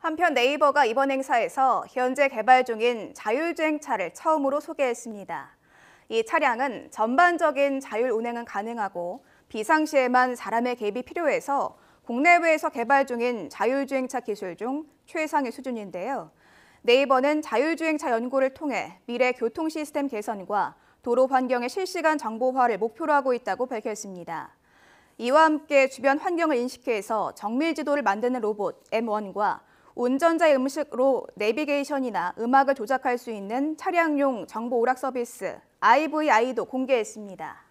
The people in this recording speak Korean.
한편 네이버가 이번 행사에서 현재 개발 중인 자율주행차를 처음으로 소개했습니다. 이 차량은 전반적인 자율 운행은 가능하고 비상시에만 사람의 개입이 필요해서 국내외에서 개발 중인 자율주행차 기술 중 최상의 수준인데요. 네이버는 자율주행차 연구를 통해 미래 교통 시스템 개선과 도로 환경의 실시간 정보화를 목표로 하고 있다고 밝혔습니다. 이와 함께 주변 환경을 인식해서 정밀 지도를 만드는 로봇 M1과 운전자 음식으로 내비게이션이나 음악을 조작할 수 있는 차량용 정보 오락 서비스 IVI도 공개했습니다.